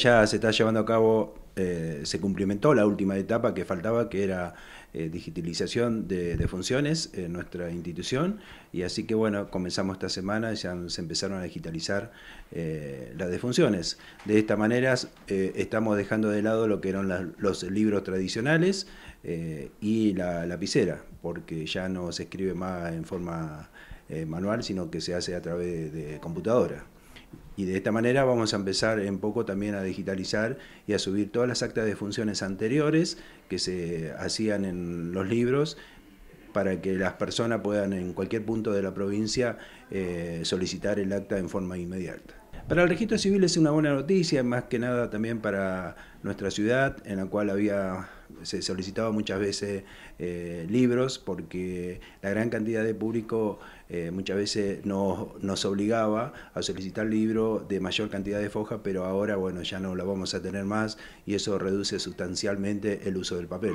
Ya se está llevando a cabo, eh, se cumplimentó la última etapa que faltaba, que era eh, digitalización de, funciones en nuestra institución. Y así que bueno, comenzamos esta semana, ya se empezaron a digitalizar eh, las defunciones. De esta manera eh, estamos dejando de lado lo que eran los libros tradicionales y la lapicera, porque ya no se escribe más en forma manual, sino que se hace a través de computadora. Y de esta manera vamos a empezar en poco también a digitalizar y a subir todas las actas de funciones anteriores que se hacían en los libros para que las personas puedan en cualquier punto de la provincia eh, solicitar el acta en forma inmediata. Para el registro civil es una buena noticia, más que nada también para nuestra ciudad, en la cual había se solicitaba muchas veces eh, libros porque la gran cantidad de público eh, muchas veces nos, nos obligaba a solicitar libros de mayor cantidad de foja, pero ahora bueno ya no la vamos a tener más y eso reduce sustancialmente el uso del papel.